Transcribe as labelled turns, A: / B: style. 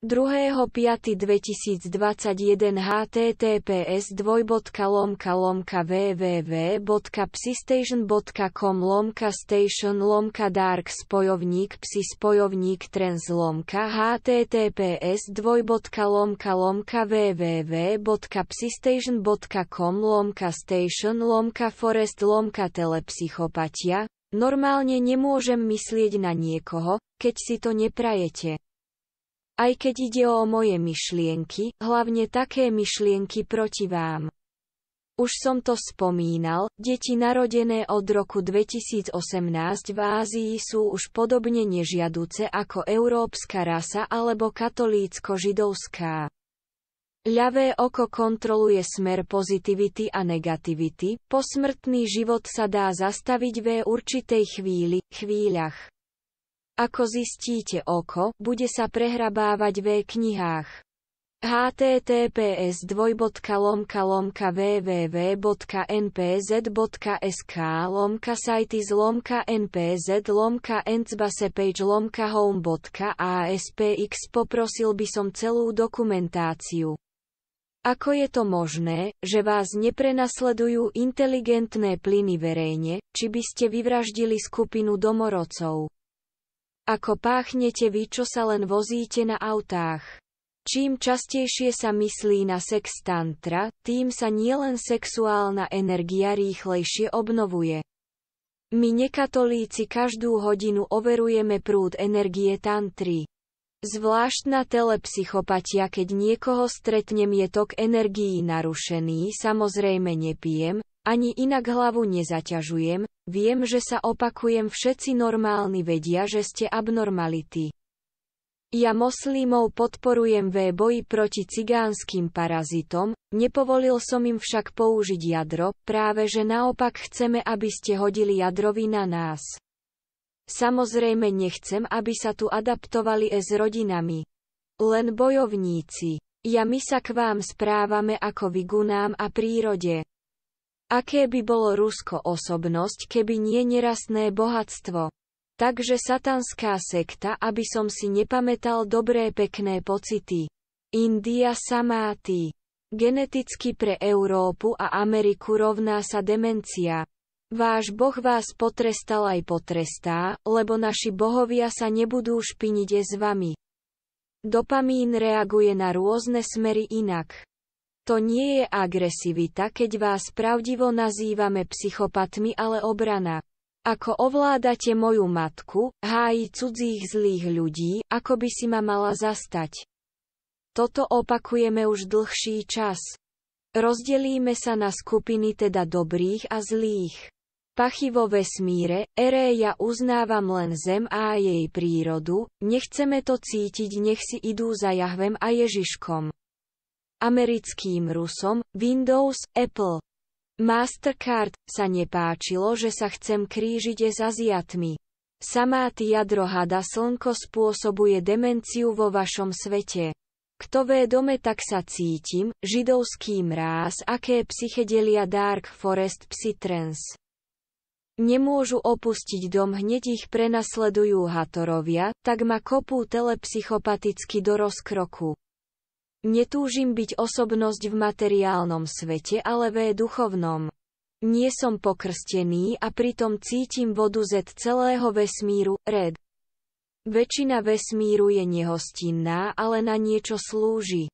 A: 2.5.2021 https dvojbodka lomka lomka www.psystation.com lomka station lomka dark spojovník psi spojovník trans lomka https dvojbodka lomka lomka www.psystation.com lomka station lomka forest lomka telepsychopatia Normálne nemôžem myslieť na niekoho, keď si to neprajete aj keď ide o moje myšlienky, hlavne také myšlienky proti vám. Už som to spomínal, deti narodené od roku 2018 v Ázii sú už podobne nežiaduce ako európska rasa alebo katolícko-židovská. Ľavé oko kontroluje smer pozitivity a negativity, posmrtný život sa dá zastaviť v určitej chvíli, chvíľach. Ako zistíte oko, bude sa prehrabávať v knihách. https dvojbodka lomka lomka www.npz.sk lomka sites lomka npz lomka encbasepage lomka home.aspx poprosil by som celú dokumentáciu. Ako je to možné, že vás neprenasledujú inteligentné plyny verejne, či by ste vyvraždili skupinu domorodcov? Ako páchnete vy, čo sa len vozíte na autách. Čím častejšie sa myslí na sex tantra, tým sa nielen sexuálna energia rýchlejšie obnovuje. My nekatolíci každú hodinu overujeme prúd energie tantry. Zvláštna telepsychopatia, keď niekoho stretnem je tok energií narušený, samozrejme nepijem, ani inak hlavu nezaťažujem, viem, že sa opakujem všetci normálni vedia, že ste abnormality. Ja Moslímov podporujem v boji proti cigánskym parazitom, nepovolil som im však použiť jadro, práve že naopak chceme, aby ste hodili jadrovi na nás. Samozrejme nechcem, aby sa tu adaptovali e s rodinami. Len bojovníci. Ja my sa k vám správame ako vygunám a prírode. Aké by bolo Rusko osobnosť, keby nie nerastné bohatstvo? Takže satanská sekta, aby som si nepamätal dobré pekné pocity. India samáty. Geneticky pre Európu a Ameriku rovná sa demencia. Váš Boh vás potrestal aj potrestá, lebo naši bohovia sa nebudú špiniť s vami. Dopamín reaguje na rôzne smery inak. To nie je agresivita, keď vás pravdivo nazývame psychopatmi, ale obrana. Ako ovládate moju matku, háji cudzích zlých ľudí, ako by si ma mala zastať. Toto opakujeme už dlhší čas. Rozdelíme sa na skupiny teda dobrých a zlých. Pachy vo vesmíre, Ere ja uznávam len Zem a jej prírodu, nechceme to cítiť, nech si idú za Jahvem a Ježiškom americkým Rusom, Windows, Apple. Mastercard sa nepáčilo, že sa chcem krížiť s Aziatmi. Samá jadro hada slnko spôsobuje demenciu vo vašom svete. Kto vé dome tak sa cítim, židovský mráz, aké psychedelia Dark Forest Psytrance. Nemôžu opustiť dom hneď ich prenasledujú hatorovia, tak ma kopú telepsychopaticky do rozkroku. Netúžim byť osobnosť v materiálnom svete, ale v duchovnom. Nie som pokrstený a pritom cítim vodu z celého vesmíru, red. Väčšina vesmíru je nehostinná, ale na niečo slúži.